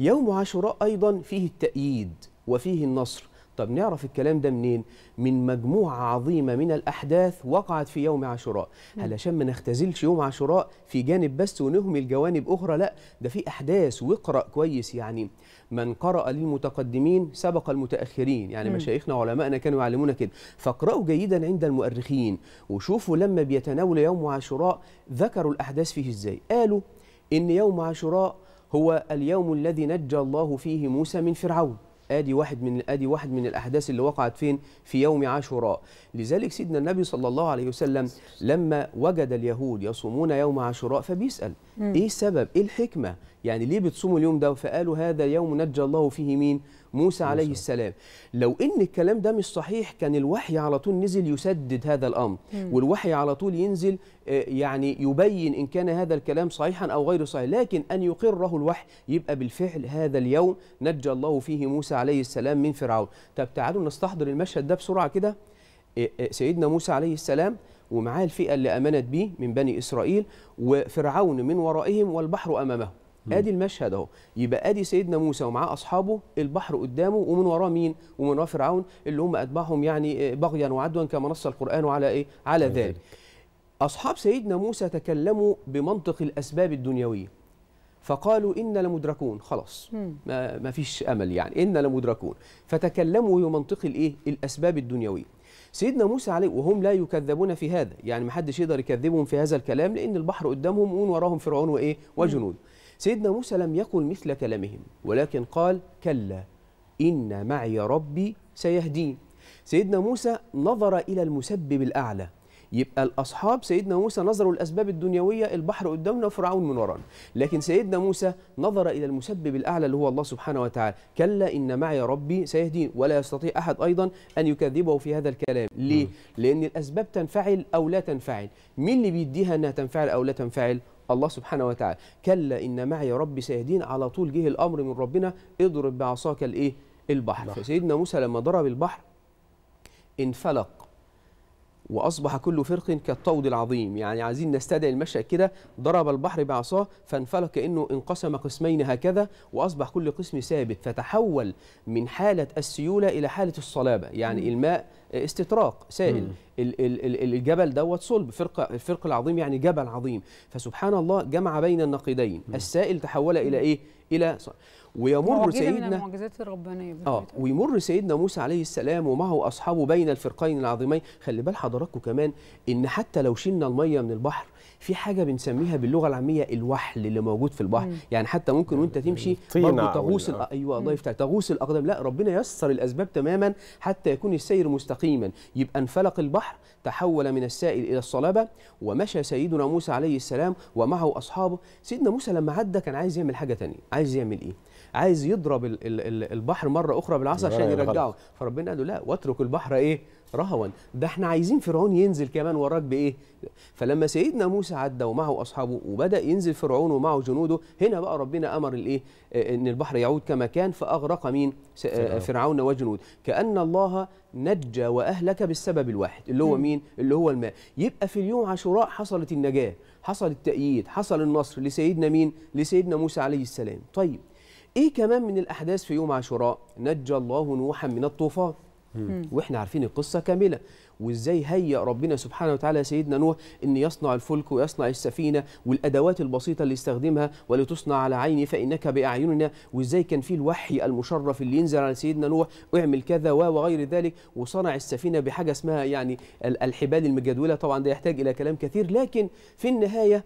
يوم عاشوراء أيضا فيه التأييد وفيه النصر طب نعرف الكلام ده منين؟ من مجموعة عظيمة من الأحداث وقعت في يوم عاشوراء علشان ما نختزلش يوم عاشوراء في جانب بس ونهمل جوانب أخرى لا ده في أحداث واقرأ كويس يعني من قرأ للمتقدمين سبق المتأخرين يعني مشايخنا وعلمائنا كانوا يعلمونا كده فاقرأوا جيدا عند المؤرخين وشوفوا لما بيتناول يوم عاشوراء ذكروا الأحداث فيه إزاي قالوا إن يوم عاشوراء هو اليوم الذي نجى الله فيه موسى من فرعون ادي واحد من ادي واحد من الاحداث اللي وقعت فين في يوم عاشوراء لذلك سيدنا النبي صلى الله عليه وسلم لما وجد اليهود يصومون يوم عاشوراء فبيسال ايه السبب ايه الحكمه يعني ليه بتصوموا اليوم ده فقالوا هذا يوم نجى الله فيه مين موسى عليه السلام لو ان الكلام ده مش صحيح كان الوحي على طول نزل يسدد هذا الامر والوحي على طول ينزل آه، يعني يبين ان كان هذا الكلام صحيحا او غير صحيح لكن ان يقره الوحي يبقى بالفعل هذا اليوم نجى الله فيه موسى عليه السلام من فرعون طب تعالوا نستحضر المشهد ده بسرعه كده آه، آه، سيدنا موسى عليه السلام ومعاه الفئه اللي امنت به من بني اسرائيل وفرعون من ورائهم والبحر امامهم ادي المشهد اهو يبقى ادي سيدنا موسى ومعاه اصحابه البحر قدامه ومن وراه مين ومن وراه فرعون اللي هم اتباعهم يعني آه، بغيا وعدوا كما نص القران على ايه على ذلك اصحاب سيدنا موسى تكلموا بمنطق الاسباب الدنيويه فقالوا إنا لمدركون خلاص ما, ما فيش أمل يعني إنا لمدركون فتكلموا بمنطق الإيه الأسباب الدنيوية سيدنا موسى عليه وهم لا يكذبون في هذا يعني ما حدش يقدر يكذبهم في هذا الكلام لأن البحر قدامهم ومن وراهم فرعون وإيه وجنوده سيدنا موسى لم يقل مثل كلامهم ولكن قال كلا إن معي ربي سيهدين سيدنا موسى نظر إلى المسبب الأعلى يبقى الأصحاب سيدنا موسى نظروا الأسباب الدنيوية البحر قدامنا وفرعون من ورانا لكن سيدنا موسى نظر إلى المسبب الأعلى اللي هو الله سبحانه وتعالى كلا إن معي ربي سيهدين ولا يستطيع أحد أيضا أن يكذبه في هذا الكلام ليه؟ لأن الأسباب تنفعل أو لا تنفعل مين اللي بيديها أنها تنفعل أو لا تنفعل؟ الله سبحانه وتعالى كلا إن معي ربي سيهدين على طول جه الأمر من ربنا اضرب بعصاك الإيه البحر بحر. نعم. فسيدنا موسى لما ضرب البحر انفلق وأصبح كل فرق كالطود العظيم يعني عايزين نستدعي المشهد كده ضرب البحر بعصاه فانفلق كأنه انقسم قسمين هكذا وأصبح كل قسم ثابت فتحول من حالة السيولة إلى حالة الصلابة يعني الماء استطراق سائل ال ال الجبل دوت صلب فرق الفرق العظيم يعني جبل عظيم فسبحان الله جمع بين النقيضين السائل تحول الى ايه الى صلب. ويمر سيدنا من المعجزات الربانيه اه ويمر سيدنا موسى عليه السلام ومعه اصحابه بين الفرقين العظيمين خلي بال حضراتكم كمان ان حتى لو شلنا الميه من البحر في حاجه بنسميها باللغه العاميه الوحل اللي موجود في البحر مم. يعني حتى ممكن وانت يعني تمشي برضه تغوص الأ... آه. ايوه الله يفتح تغوص الاقدام لا ربنا يسر الاسباب تماما حتى يكون السير مستقيما يبقى انفلق البحر تحول من السائل الى الصلابه ومشى سيدنا موسى عليه السلام ومعه اصحابه سيدنا موسى لما عدى كان عايز يعمل حاجه ثانيه عايز يعمل ايه عايز يضرب البحر مره اخرى بالعصا عشان يرجعه فربنا قال له لا واترك البحر ايه رهوا ده احنا عايزين فرعون ينزل كمان وراك بايه فلما سيدنا موسى عدى ومعه اصحابه وبدا ينزل فرعون ومعه جنوده هنا بقى ربنا امر الايه آه، ان البحر يعود كما كان فاغرق مين آه، فرعون وجنود كان الله نجى واهلك بالسبب الواحد اللي هو مين اللي هو الماء يبقى في اليوم عاشوراء حصلت النجاه حصل التأييد حصل النصر لسيدنا مين لسيدنا موسى عليه السلام طيب ايه كمان من الاحداث في يوم عاشوراء نجى الله نوحا من الطوفان واحنا عارفين القصه كامله وازاي هيأ ربنا سبحانه وتعالى سيدنا نوح ان يصنع الفلك ويصنع السفينه والادوات البسيطه اللي يستخدمها ولتصنع على عيني فانك باعيننا وازاي كان في الوحي المشرف اللي ينزل على سيدنا نوح واعمل كذا وغير ذلك وصنع السفينه بحاجه اسمها يعني الحبال المجدوله طبعا ده يحتاج الى كلام كثير لكن في النهايه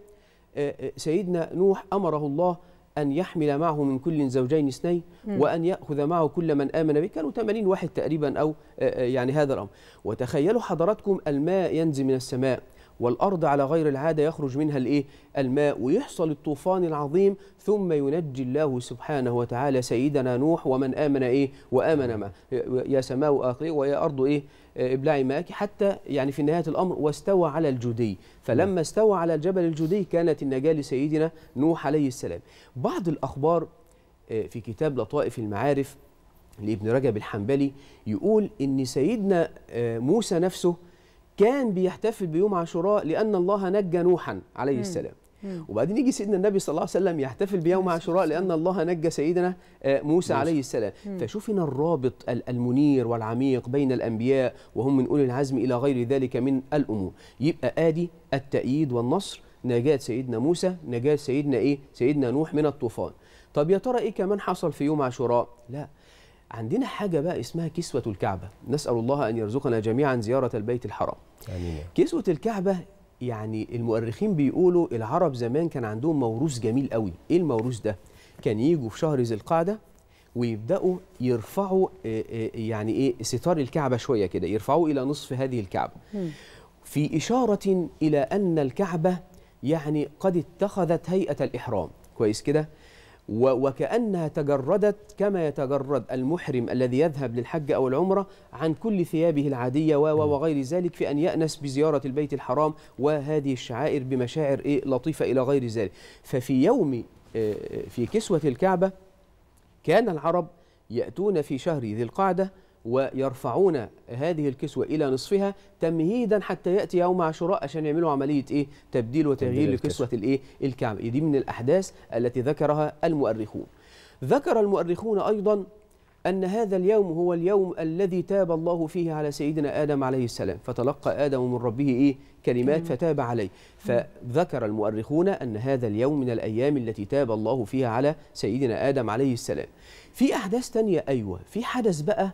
آه، آه، سيدنا نوح امره الله أن يحمل معه من كل زوجين اثنين وأن يأخذ معه كل من آمن به كانوا 80 واحد تقريبا أو آه، آه، يعني هذا الأمر وتخيلوا حضراتكم الماء ينزل من السماء والأرض على غير العادة يخرج منها الإيه؟ الماء ويحصل الطوفان العظيم ثم ينجي الله سبحانه وتعالى سيدنا نوح ومن آمن إيه؟ وآمن ما يا سماء أقلي ويا أرض إيه؟ ابلعي ماك حتى يعني في نهاية الأمر واستوى على الجدي فلما استوى على الجبل الجدي كانت النجاة لسيدنا نوح عليه السلام بعض الأخبار آه، في كتاب لطائف المعارف لابن رجب الحنبلي يقول ان سيدنا آه، موسى نفسه كان بيحتفل بيوم عاشوراء لأن الله نجى نوحا عليه السلام وبعدين يجي سيدنا النبي صلى الله عليه وسلم يحتفل بيوم عاشوراء لأن الله نجى سيدنا آه، موسى عليه السلام فشوف هنا الرابط المنير والعميق بين الأنبياء وهم من أولي العزم إلى غير ذلك من الأمور يبقى آدي التأييد والنصر نجاة سيدنا موسى نجاة سيدنا إيه سيدنا نوح من الطوفان طب يا ترى إيه كمان حصل في يوم عاشوراء لا عندنا حاجة بقى اسمها كسوة الكعبة نسأل الله أن يرزقنا جميعا زيارة البيت الحرام آمين. كسوة الكعبة يعني المؤرخين بيقولوا العرب زمان كان عندهم موروث جميل قوي ايه الموروث ده كان يجوا في شهر ذي القعده ويبداوا يرفعوا آه، آه، يعني ايه ستار الكعبه شويه كده يرفعوا الى نصف هذه الكعبه في اشاره الى ان الكعبه يعني قد اتخذت هيئه الاحرام كويس كده وكأنها تجردت كما يتجرد المحرم الذي يذهب للحج أو العمرة عن كل ثيابه العادية وغير ذلك في أن يأنس بزيارة البيت الحرام وهذه الشعائر بمشاعر إيه لطيفة إلى غير ذلك ففي يوم آه، في كسوة الكعبة كان العرب يأتون في شهر ذي القعدة ويرفعون هذه الكسوة إلى نصفها تمهيدا حتى يأتي يوم عاشوراء عشان يعملوا عملية إيه تبديل وتغيير لكسوة الإيه الكعبة دي من الأحداث التي ذكرها المؤرخون ذكر المؤرخون أيضا أن هذا اليوم هو اليوم الذي تاب الله فيه على سيدنا آدم عليه السلام فتلقى آدم من ربه إيه كلمات فتاب عليه فذكر المؤرخون أن هذا اليوم من الأيام التي تاب الله فيها على سيدنا آدم عليه السلام في أحداث تانية أيوة في حدث بقى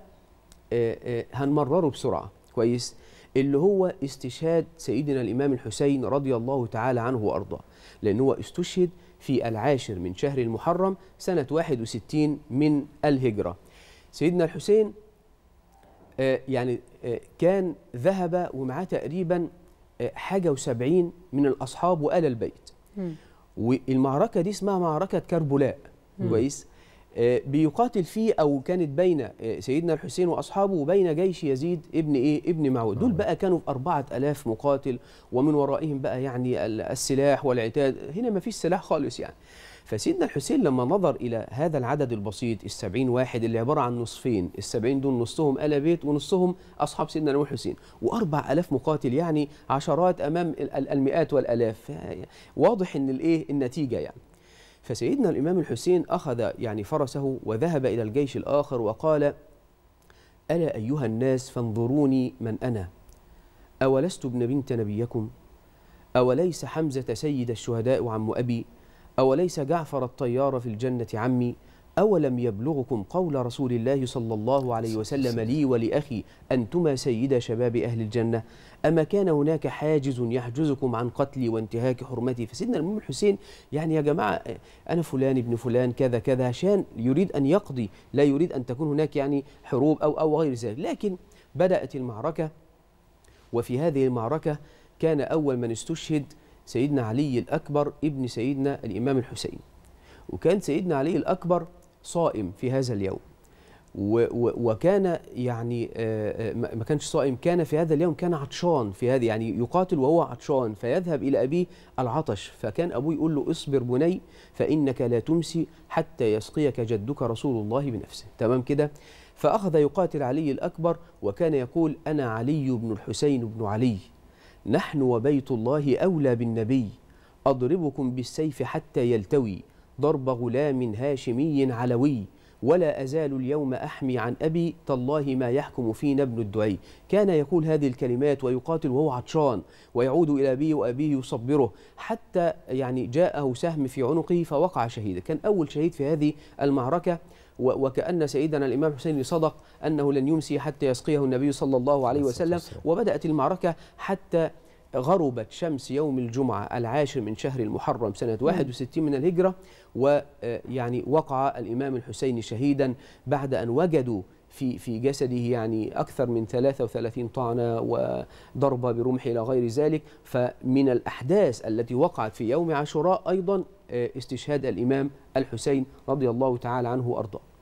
آه، آه، هنمرره بسرعه كويس اللي هو استشهاد سيدنا الامام الحسين رضي الله تعالى عنه وارضاه لان هو استشهد في العاشر من شهر المحرم سنه 61 من الهجره سيدنا الحسين آه، يعني كان ذهب ومعاه تقريبا حاجة وسبعين من الأصحاب وآل البيت والمعركة دي اسمها معركة كربلاء كويس آه، بيقاتل فيه او كانت بين آه، سيدنا الحسين واصحابه وبين جيش يزيد ابن ايه ابن معود دول آه. بقى كانوا في 4000 مقاتل ومن ورائهم بقى يعني السلاح والعتاد هنا ما فيش سلاح خالص يعني فسيدنا الحسين لما نظر إلى هذا العدد البسيط السبعين واحد اللي عبارة عن نصفين السبعين دول نصهم آل بيت ونصهم أصحاب سيدنا الحسين وأربع ألاف مقاتل يعني عشرات أمام المئات والألاف واضح إن الإيه النتيجة يعني فسيدنا الإمام الحسين أخذ يعني فرسه وذهب إلى الجيش الآخر وقال ألا أيها الناس فانظروني من أنا أولست ابن بنت نبيكم أوليس حمزة سيد الشهداء وعم أبي أوليس جعفر الطيار في الجنة عمي أولم يبلغكم قول رسول الله صلى الله عليه وسلم لي ولأخي أنتما سيدا شباب أهل الجنة أما كان هناك حاجز يحجزكم عن قتلي وانتهاك حرمتي فسيدنا الإمام الحسين يعني يا جماعة أنا فلان ابن فلان كذا كذا عشان يريد أن يقضي لا يريد أن تكون هناك يعني حروب أو أو غير ذلك لكن بدأت المعركة وفي هذه المعركة كان أول من استشهد سيدنا علي الأكبر ابن سيدنا الإمام الحسين وكان سيدنا علي الأكبر صائم في هذا اليوم وكان يعني آه، آه، ما كانش صائم كان في هذا اليوم كان عطشان في هذا يعني يقاتل وهو عطشان فيذهب الى ابيه العطش فكان ابوه يقول له اصبر بني فانك لا تمسي حتى يسقيك جدك رسول الله بنفسه تمام كده فاخذ يقاتل علي الاكبر وكان يقول انا علي بن الحسين بن علي نحن وبيت الله اولى بالنبي اضربكم بالسيف حتى يلتوي ضرب غلام هاشمي علوي ولا أزال اليوم أحمي عن أبي تالله ما يحكم فينا ابن الدعي كان يقول هذه الكلمات ويقاتل وهو عطشان ويعود إلى أبيه وأبيه يصبره حتى يعني جاءه سهم في عنقه فوقع شهيدا كان أول شهيد في هذه المعركة وكأن سيدنا الإمام حسين صدق أنه لن يمسي حتى يسقيه النبي صلى الله عليه وسلم وبدأت المعركة حتى غربت شمس يوم الجمعة العاشر من شهر المحرم سنة 61 من الهجرة ويعني آه، وقع الإمام الحسين شهيدا بعد أن وجدوا في في جسده يعني أكثر من 33 طعنة وضربة برمح إلى غير ذلك فمن الأحداث التي وقعت في يوم عاشوراء أيضا آه، استشهاد الإمام الحسين رضي الله تعالى عنه وأرضاه